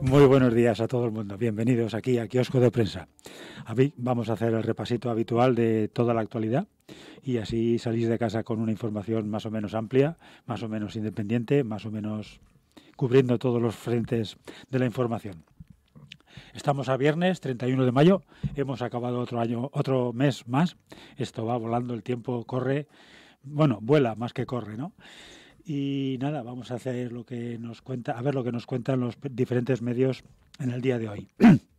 Muy buenos días a todo el mundo. Bienvenidos aquí a Kiosco de Prensa. Vamos a hacer el repasito habitual de toda la actualidad y así salís de casa con una información más o menos amplia, más o menos independiente, más o menos cubriendo todos los frentes de la información. Estamos a viernes 31 de mayo, hemos acabado otro año, otro mes más. Esto va volando, el tiempo corre, bueno, vuela más que corre, ¿no? Y nada, vamos a hacer lo que nos cuenta, a ver lo que nos cuentan los diferentes medios en el día de hoy.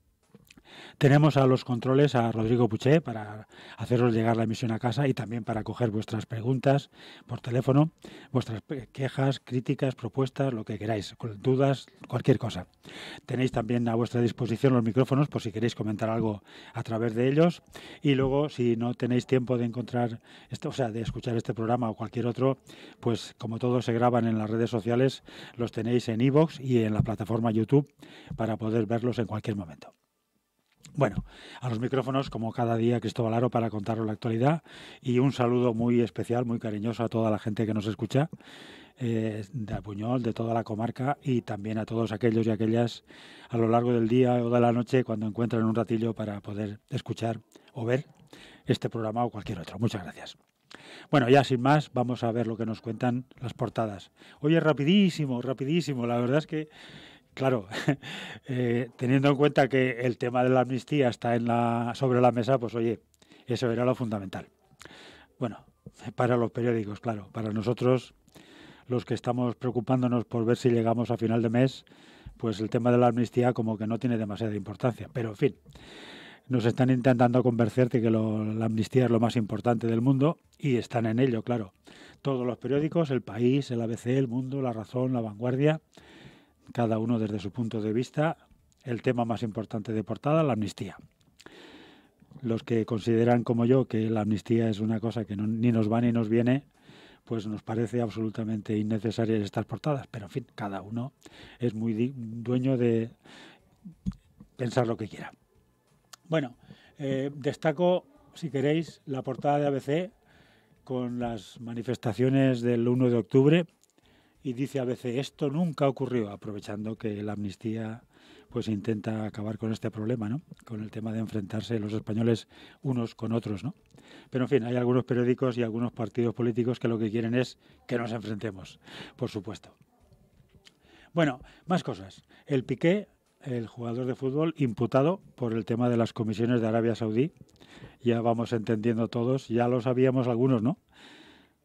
Tenemos a los controles a Rodrigo Puché para haceros llegar la emisión a casa y también para coger vuestras preguntas por teléfono, vuestras quejas, críticas, propuestas, lo que queráis, dudas, cualquier cosa. Tenéis también a vuestra disposición los micrófonos por si queréis comentar algo a través de ellos. Y luego, si no tenéis tiempo de encontrar, esto, o sea, de escuchar este programa o cualquier otro, pues como todos se graban en las redes sociales, los tenéis en iVoox y en la plataforma YouTube para poder verlos en cualquier momento. Bueno, a los micrófonos, como cada día, Cristóbal Aro para contaros la actualidad y un saludo muy especial, muy cariñoso a toda la gente que nos escucha, eh, de Apuñol, de toda la comarca y también a todos aquellos y aquellas a lo largo del día o de la noche cuando encuentran un ratillo para poder escuchar o ver este programa o cualquier otro. Muchas gracias. Bueno, ya sin más, vamos a ver lo que nos cuentan las portadas. Oye, rapidísimo, rapidísimo. La verdad es que Claro, eh, teniendo en cuenta que el tema de la amnistía está sobre la mesa, pues oye, eso era lo fundamental. Bueno, para los periódicos, claro, para nosotros, los que estamos preocupándonos por ver si llegamos a final de mes, pues el tema de la amnistía como que no tiene demasiada importancia. Pero en fin, nos están intentando convencer de que la amnistía es lo más importante del mundo y están en ello, claro. Todos los periódicos, El País, el ABC, El Mundo, La Razón, La Vanguardia, cada uno desde su punto de vista, el tema más importante de portada, la amnistía. Los que consideran como yo que la amnistía es una cosa que ni nos va ni nos viene, pues nos parece absolutamente innecesaria estas portadas. Pero en fin, cada uno es muy dueño de pensar lo que quiera. Bueno, eh, destaco, si queréis, la portada de ABC con las manifestaciones del 1 de octubre y dice a veces esto nunca ocurrió, aprovechando que la amnistía pues intenta acabar con este problema, ¿no? Con el tema de enfrentarse los españoles unos con otros, ¿no? Pero en fin, hay algunos periódicos y algunos partidos políticos que lo que quieren es que nos enfrentemos, por supuesto. Bueno, más cosas. El Piqué, el jugador de fútbol imputado por el tema de las comisiones de Arabia Saudí, ya vamos entendiendo todos, ya lo sabíamos algunos, ¿no?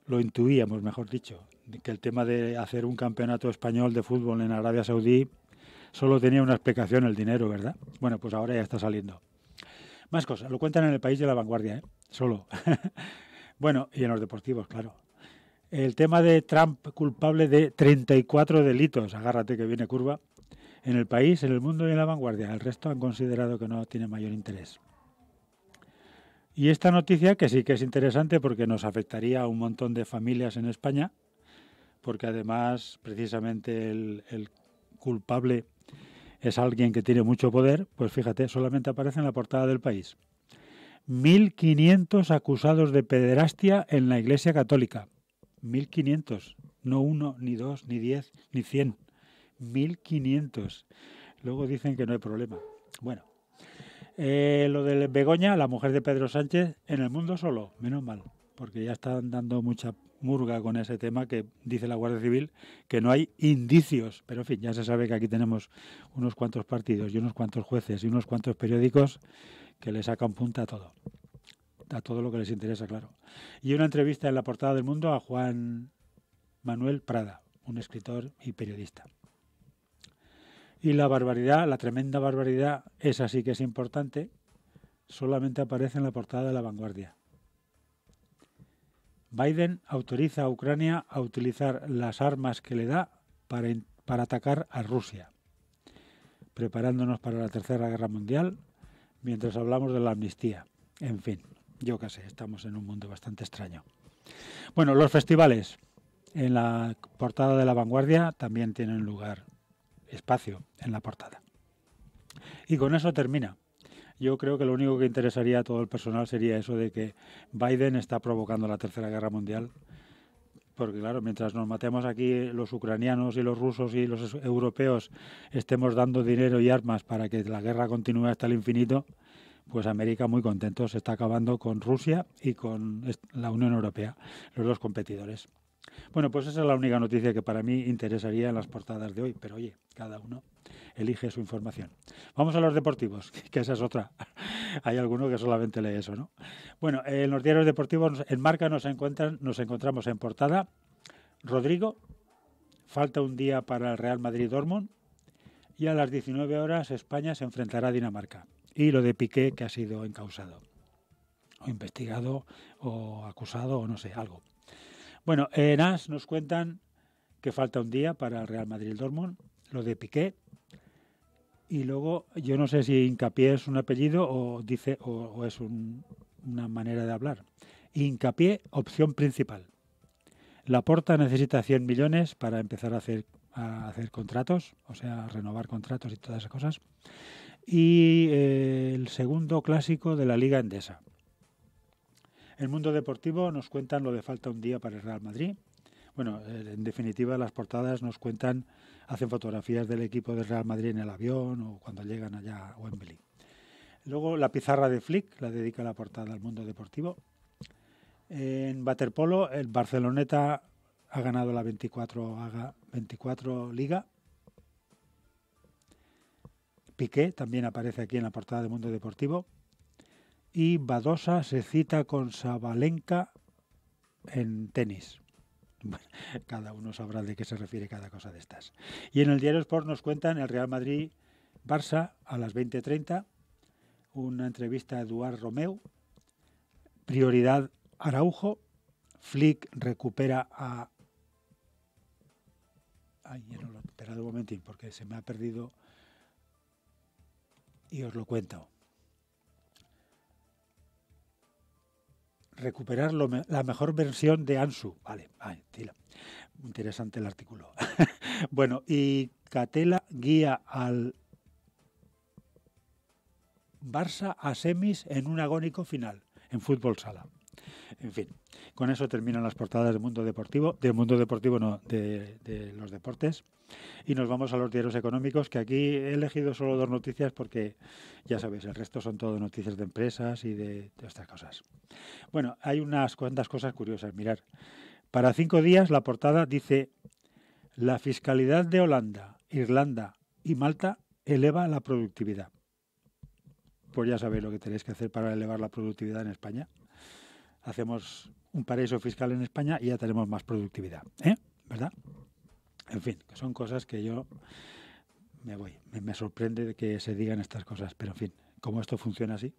Lo intuíamos, mejor dicho que el tema de hacer un campeonato español de fútbol en Arabia Saudí solo tenía una explicación, el dinero, ¿verdad? Bueno, pues ahora ya está saliendo. Más cosas, lo cuentan en el país de la vanguardia, ¿eh? Solo. bueno, y en los deportivos, claro. El tema de Trump culpable de 34 delitos, agárrate que viene curva, en el país, en el mundo y en la vanguardia. El resto han considerado que no tiene mayor interés. Y esta noticia, que sí que es interesante porque nos afectaría a un montón de familias en España, porque además precisamente el, culpable es alguien que tiene mucho poder, pues fíjate, solamente aparece en la portada del país. 1.500 acusados de pederastia en la Iglesia Católica. 1.500, no uno, ni dos, ni diez, ni cien. 1.500. Luego dicen que no hay problema. Bueno, eh, lo de Begoña, la mujer de Pedro Sánchez, en el mundo solo, menos mal porque ya están dando mucha murga con ese tema que dice la Guardia Civil que no hay indicios. Pero en fin, ya se sabe que aquí tenemos unos cuantos partidos y unos cuantos jueces y unos cuantos periódicos que le sacan punta a todo. A todo lo que les interesa, claro. Y una entrevista en la portada del mundo a Juan Manuel Prada, un escritor y periodista. Y la barbaridad, la tremenda barbaridad, es así que es importante, solamente aparece en la portada de La Vanguardia. Biden autoriza a Ucrania a utilizar las armas que le da para, atacar a Rusia. Preparándonos para la Tercera Guerra Mundial mientras hablamos de la amnistía. En fin, yo qué sé, estamos en un mundo bastante extraño. Bueno, los festivales en la portada de La Vanguardia también tienen lugar, espacio en la portada. Y con eso termina yo creo que lo único que interesaría a todo el personal sería eso de que Biden está provocando la Tercera Guerra Mundial. Porque claro, mientras nos matemos aquí los ucranianos y los rusos y los europeos estemos dando dinero y armas para que la guerra continúe hasta el infinito, pues América muy contento, se está acabando con Rusia y con la Unión Europea, los dos competidores. Bueno, pues esa es la única noticia que para mí interesaría en las portadas de hoy, pero oye, cada uno elige su información. Vamos a los deportivos, que esa es otra. Hay alguno que solamente lee eso, ¿no? Bueno, en los diarios deportivos en marca nos, encuentran, nos encontramos en portada Rodrigo, falta un día para el Real Madrid Dortmund y a las 19 horas España se enfrentará a Dinamarca. Y lo de Piqué que ha sido encausado o investigado o acusado o no sé, algo. Bueno, en eh, AS nos cuentan que falta un día para el Real Madrid Dortmund, lo de Piqué. Y luego, yo no sé si hincapié es un apellido o dice o, es una manera de hablar. Incapié, opción principal. La Porta necesita 100 millones para empezar a hacer, a hacer contratos, o sea, renovar contratos y todas esas cosas. Y eh, el segundo clásico de la Liga Endesa. El mundo deportivo nos cuentan lo de falta un día para el Real Madrid. Bueno, eh, en definitiva, las portadas nos cuentan, hacen fotografías del equipo del Real Madrid en el avión o cuando llegan allá a Wembley. Luego, la pizarra de Flick la dedica la portada al mundo deportivo. En waterpolo, el Barceloneta ha ganado la 24, 24 Liga. Piqué también aparece aquí en la portada de Mundo Deportivo y Badosa se cita con Sabalenka en tenis. cada uno sabrá de qué se refiere cada cosa de estas. Y en el diario Sport nos cuentan el Real Madrid-Barça a las 20.30, una entrevista a Eduard Romeu, prioridad Araujo, Flick recupera a... Ay, no lo... he recuperado un momentín porque se me ha perdido y os lo cuento. recuperar la mejor versión de Ansu. Vale, vale tira. interesante el artículo. bueno, y Catela guía al Barça a semis en un agónico final en fútbol sala. En fin, con eso terminan las portadas del mundo deportivo, del mundo deportivo no, de, los deportes. Y nos vamos a los diarios económicos, que aquí he elegido solo dos noticias porque ya sabéis, el resto son todo noticias de empresas y de, estas cosas. Bueno, hay unas cuantas cosas curiosas. Mirar, para cinco días la portada dice, la fiscalidad de Holanda, Irlanda y Malta eleva la productividad. Pues ya sabéis lo que tenéis que hacer para elevar la productividad en España hacemos un paraíso fiscal en España y ya tenemos más productividad. ¿eh? ¿Verdad? En fin, son cosas que yo me voy. Me, sorprende que se digan estas cosas, pero en fin, como esto funciona así.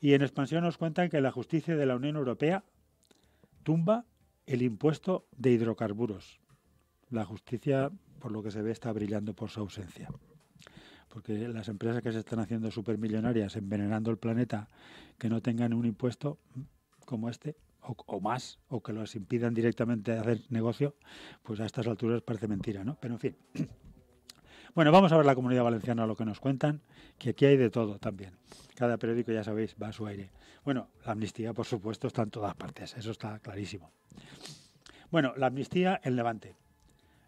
Y en expansión nos cuentan que la justicia de la Unión Europea tumba el impuesto de hidrocarburos. La justicia, por lo que se ve, está brillando por su ausencia. Porque las empresas que se están haciendo supermillonarias envenenando el planeta, que no tengan un impuesto, como este, o, más, o que los impidan directamente hacer negocio, pues a estas alturas parece mentira, ¿no? Pero en fin. Bueno, vamos a ver la comunidad valenciana, lo que nos cuentan, que aquí hay de todo también. Cada periódico, ya sabéis, va a su aire. Bueno, la amnistía, por supuesto, está en todas partes, eso está clarísimo. Bueno, la amnistía en Levante.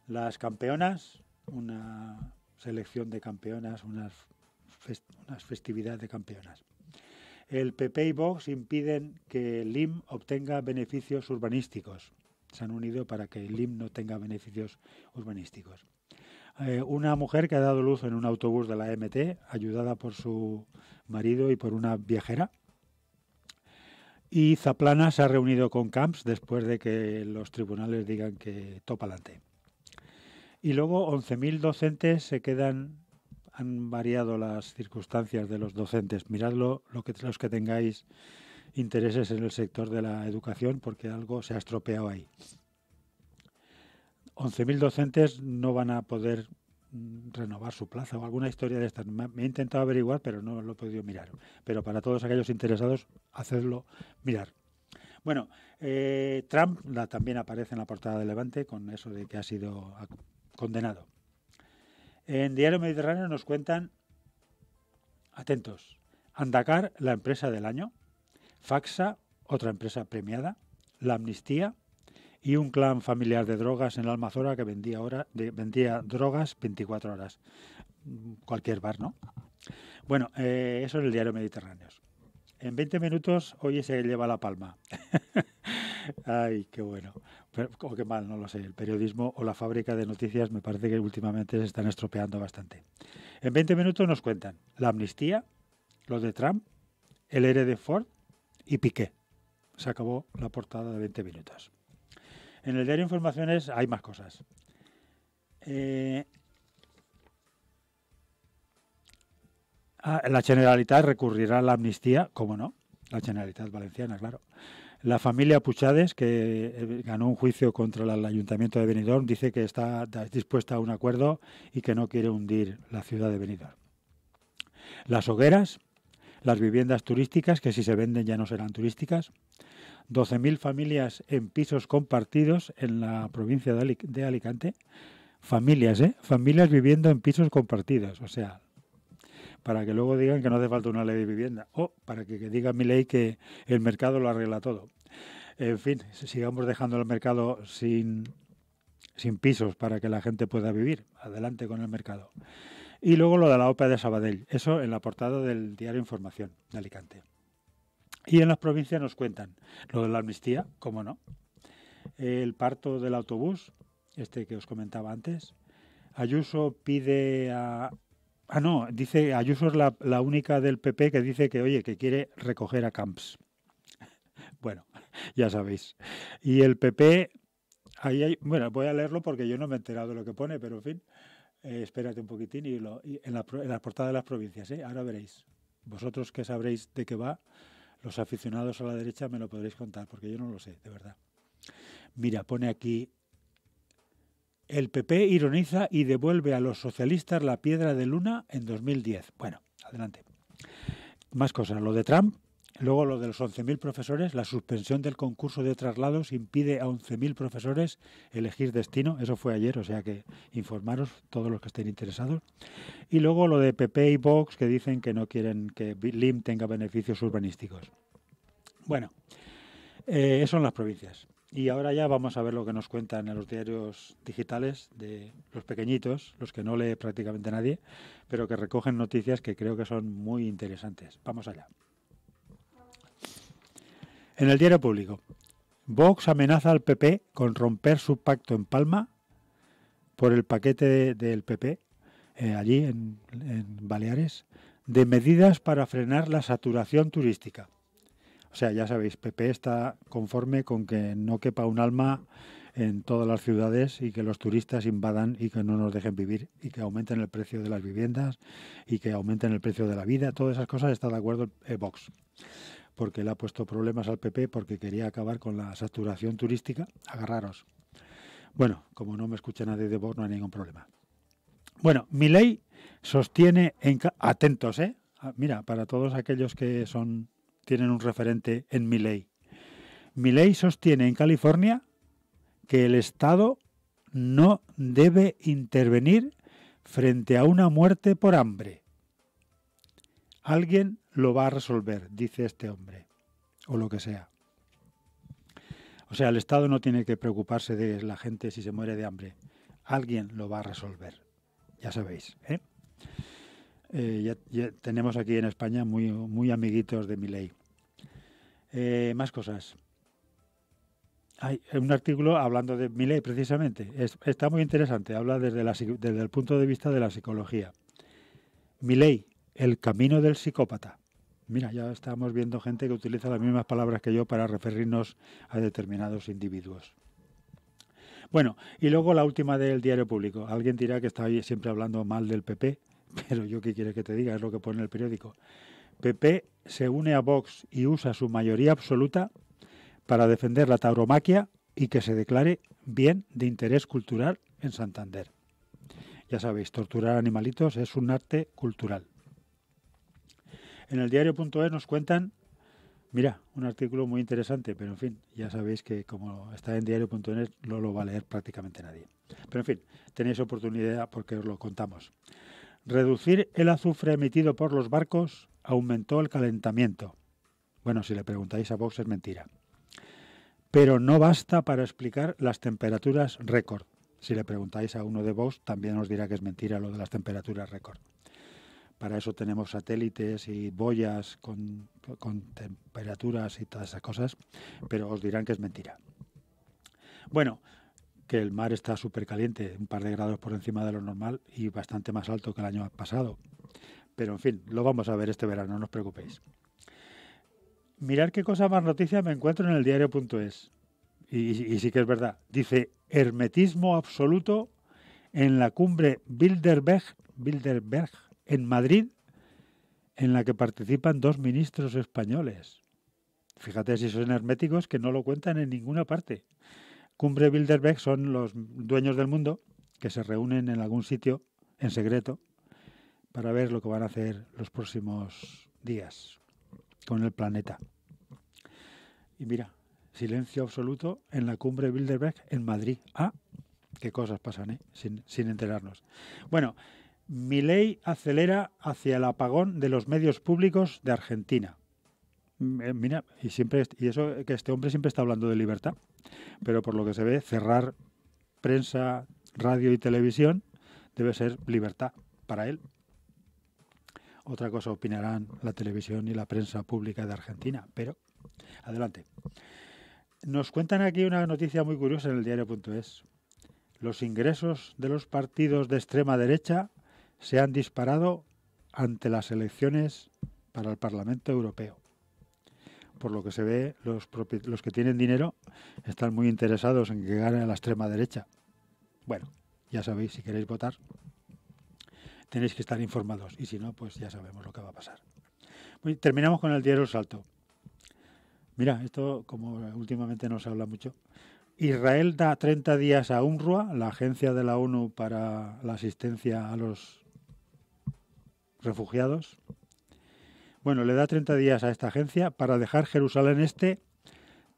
Las campeonas, una selección de campeonas, unas, unas festividades de campeonas. El PP y Vox impiden que LIM obtenga beneficios urbanísticos. Se han unido para que el LIM no tenga beneficios urbanísticos. Eh, una mujer que ha dado luz en un autobús de la e MT, ayudada por su marido y por una viajera. Y Zaplana se ha reunido con Camps después de que los tribunales digan que topa adelante. Y luego 11.000 docentes se quedan han variado las circunstancias de los docentes. Miradlo lo que, los que tengáis intereses en el sector de la educación porque algo se ha estropeado ahí. 11.000 docentes no van a poder mm, renovar su plaza o alguna historia de estas. Me he intentado averiguar, pero no lo he podido mirar. Pero para todos aquellos interesados, hacedlo mirar. Bueno, eh, Trump también aparece en la portada de Levante con eso de que ha sido condenado. En Diario Mediterráneo nos cuentan, atentos, Andacar, la empresa del año, Faxa, otra empresa premiada, La Amnistía y un clan familiar de drogas en la Almazora que vendía, de, vendía drogas 24 horas. Cualquier bar, ¿no? Bueno, eh, eso es el Diario Mediterráneo. En 20 minutos hoy se lleva la palma. Ay, qué bueno o qué mal, no lo sé, el periodismo o la fábrica de noticias me parece que últimamente se están estropeando bastante. En 20 minutos nos cuentan la amnistía, lo de Trump, el ERE e de Ford y Piqué. Se acabó la portada de 20 minutos. En el diario Informaciones hay más cosas. Eh, ah, la Generalitat recurrirá a la amnistía, cómo no, la Generalitat Valenciana, claro. La familia Puchades, que eh, ganó un juicio contra el Ayuntamiento de Benidorm, dice que está dispuesta a un acuerdo y que no quiere hundir la ciudad de Benidorm. Las hogueras, las viviendas turísticas, que si se venden ya no serán turísticas, 12.000 familias en pisos compartidos en la provincia de, Alicante, familias, ¿eh? Familias viviendo en pisos compartidos, o sea, para que luego digan que no hace falta una ley de vivienda o para que, diga mi ley que el mercado lo arregla todo. En fin, sigamos dejando el mercado sin, sin pisos para que la gente pueda vivir. Adelante con el mercado. Y luego lo de la OPA de Sabadell, eso en la portada del diario Información de Alicante. Y en las provincias nos cuentan lo de la amnistía, cómo no, el parto del autobús, este que os comentaba antes. Ayuso pide a Ah, no, dice Ayuso es la, única del PP que dice que, oye, que quiere recoger a Camps. Bueno, ya sabéis. Y el PP, ahí hay, bueno, voy a leerlo porque yo no me he enterado de lo que pone, pero en fin, eh, espérate un poquitín y, en, la, en, portada de las provincias, ¿eh? ahora veréis. Vosotros que sabréis de qué va, los aficionados a la derecha me lo podréis contar, porque yo no lo sé, de verdad. Mira, pone aquí el PP ironiza y devuelve a los socialistas la piedra de luna en 2010. Bueno, adelante. Más cosas. Lo de Trump, Luego lo de los 11.000 profesores, la suspensión del concurso de traslados impide a 11.000 profesores elegir destino, eso fue ayer, o sea que informaros todos los que estén interesados. Y luego lo de PP y Vox que dicen que no quieren que LIM tenga beneficios urbanísticos. Bueno, eh, eso son las provincias. Y ahora ya vamos a ver lo que nos cuentan en los diarios digitales de los pequeñitos, los que no lee prácticamente nadie, pero que recogen noticias que creo que son muy interesantes. Vamos allá. En el diario público, Vox amenaza al PP con romper su pacto en Palma por el paquete del PP, eh, allí en Baleares, de medidas para frenar la saturación turística. O sea, ya sabéis, PP está conforme con que no quepa un alma en todas las ciudades y que los turistas invadan y que no nos dejen vivir y que aumenten el precio de las viviendas y que aumenten el precio de la vida. Todas esas cosas está de acuerdo el eh, Vox, porque le ha puesto problemas al PP porque quería acabar con la saturación turística. Agarraros. Bueno, como no me escucha nadie de Vox, no hay ningún problema. Bueno, mi ley sostiene Atentos, ¿eh? Ah, mira, para todos aquellos que son tienen un referente en mi Mi ley sostiene en California que el Estado no debe intervenir frente a una muerte por hambre. Alguien lo va a resolver, dice este hombre, o lo que sea. O sea, el Estado no tiene que preocuparse de la gente si se muere de hambre. Alguien lo va a resolver. Ya sabéis. ¿eh? eh eh, tenemos aquí en España muy, muy amiguitos de mi eh, más cosas. Hay un artículo hablando de Milley precisamente. está muy interesante. Habla desde, desde el punto de vista de la psicología. Milley, el camino del psicópata. Mira, ya estamos viendo gente que utiliza las mismas palabras que yo para referirnos a determinados individuos. Bueno, y luego la última del diario público. Alguien dirá que está siempre hablando mal del PP Pero yo qué quiero que te diga, es lo que pone el periódico. PP se une a Vox y usa su mayoría absoluta para defender la tauromaquia y que se declare bien de interés cultural en Santander. Ya sabéis, torturar animalitos es un arte cultural. En el diario.es nos cuentan, mira, un artículo muy interesante, pero en fin, ya sabéis que como está en diario.es no lo va a leer prácticamente nadie. Pero en fin, tenéis oportunidad porque os lo contamos. Reducir el azufre emitido por los barcos aumentó el calentamiento. Bueno, si le preguntáis a Vox es mentira. Pero no basta para explicar las temperaturas récord. Si le preguntáis a uno de Vox también os dirá que es mentira lo de las temperaturas récord. Para eso tenemos satélites y boyas con, con temperaturas y todas esas cosas, pero os dirán que es mentira. Bueno, el mar está súper caliente, un par de grados por encima de lo normal y bastante más alto que el año pasado. Pero en fin, lo vamos a ver este verano, no os preocupéis. Mirar qué cosa más noticia me encuentro en el diario.es. Y, y, sí que es verdad. Dice hermetismo absoluto en la cumbre Bilderberg, Bilderberg en Madrid, en la que participan dos ministros españoles. Fíjate si son herméticos que no lo cuentan en ninguna parte. Cumbre Bilderberg son los dueños del mundo que se reúnen en algún sitio en secreto para ver lo que van a hacer los próximos días con el planeta. Y mira, silencio absoluto en la cumbre Bilderberg en Madrid. Ah, qué cosas pasan, ¿eh? sin, enterarnos. Bueno, mi ley acelera hacia el apagón de los medios públicos de Argentina. Mm, eh, mira, y siempre y eso que este hombre siempre está hablando de libertad. Pero por lo que se ve, cerrar prensa, radio y televisión debe ser libertad para él. Otra cosa opinarán la televisión y la prensa pública de Argentina, pero adelante. Nos cuentan aquí una noticia muy curiosa en el diario.es. Los ingresos de los partidos de extrema derecha se han disparado ante las elecciones para el Parlamento Europeo por lo que se ve, los, que tienen dinero están muy interesados en que gane a la extrema derecha. Bueno, ya sabéis, si queréis votar, tenéis que estar informados y si no, pues ya sabemos lo que va a pasar. terminamos con el diario Salto. Mira, esto como últimamente no se habla mucho. Israel da 30 días a UNRWA, la agencia de la ONU para la asistencia a los refugiados, bueno, le da 30 días a esta agencia para dejar Jerusalén Este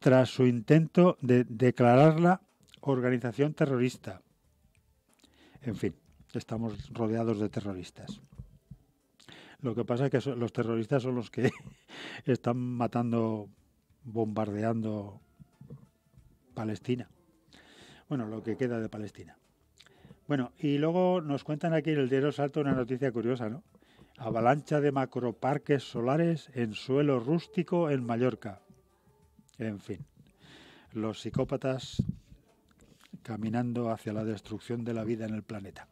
tras su intento de declararla organización terrorista. En fin, estamos rodeados de terroristas. Lo que pasa es que los terroristas son los que están matando, bombardeando Palestina. Bueno, lo que queda de Palestina. Bueno, y luego nos cuentan aquí en el diario Salto una noticia curiosa, ¿no? Avalancha de macroparques solares en suelo rústico en Mallorca. En fin, los psicópatas caminando hacia la destrucción de la vida en el planeta.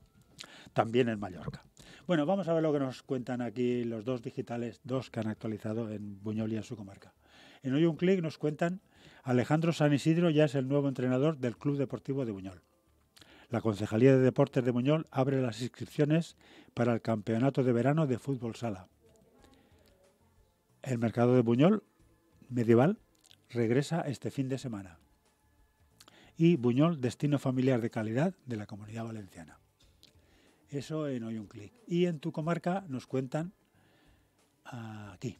También en Mallorca. Bueno, vamos a ver lo que nos cuentan aquí los dos digitales, dos que han actualizado en Buñol y en su comarca. En Hoy Un Clic nos cuentan Alejandro San Isidro ya es el nuevo entrenador del Club Deportivo de Buñol la Concejalía de Deportes de Buñol abre las inscripciones para el Campeonato de Verano de Fútbol Sala. El mercado de Buñol medieval regresa este fin de semana. Y Buñol, destino familiar de calidad de la comunidad valenciana. Eso en hoy un clic. Y en tu comarca nos cuentan aquí.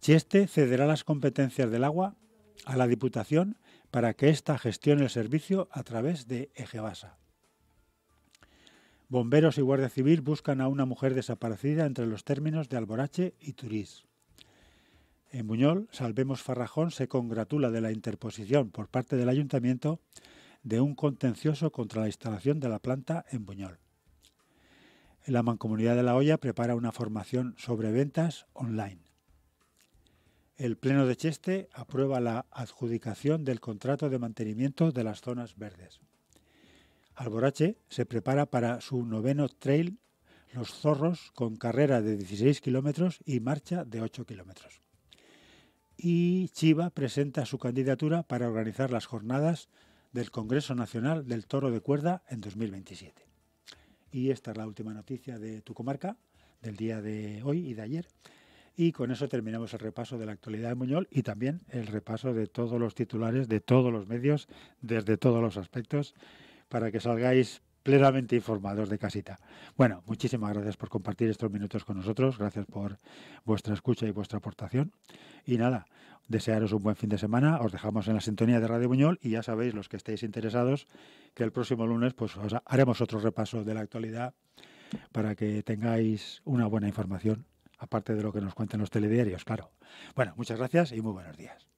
Cheste cederá las competencias del agua a la Diputación para que ésta gestione el servicio a través de Ejebasa. Bomberos y Guardia Civil buscan a una mujer desaparecida entre los términos de Alborache y Turís. En Buñol, Salvemos Farrajón se congratula de la interposición por parte del ayuntamiento de un contencioso contra la instalación de la planta en Buñol. La Mancomunidad de la Hoya prepara una formación sobre ventas online. El Pleno de Cheste aprueba la adjudicación del contrato de mantenimiento de las zonas verdes. Alborache se prepara para su noveno trail Los Zorros con carrera de 16 kilómetros y marcha de 8 kilómetros. Y Chiva presenta su candidatura para organizar las jornadas del Congreso Nacional del Toro de Cuerda en 2027. Y esta es la última noticia de tu comarca del día de hoy y de ayer. Y con eso terminamos el repaso de la actualidad de Muñol y también el repaso de todos los titulares de todos los medios, desde todos los aspectos para que salgáis plenamente informados de casita. Bueno, muchísimas gracias por compartir estos minutos con nosotros, gracias por vuestra escucha y vuestra aportación. Y nada, desearos un buen fin de semana, os dejamos en la sintonía de Radio Buñol y ya sabéis, los que estéis interesados, que el próximo lunes pues haremos otro repaso de la actualidad para que tengáis una buena información, aparte de lo que nos cuentan los telediarios, claro. Bueno, muchas gracias y muy buenos días.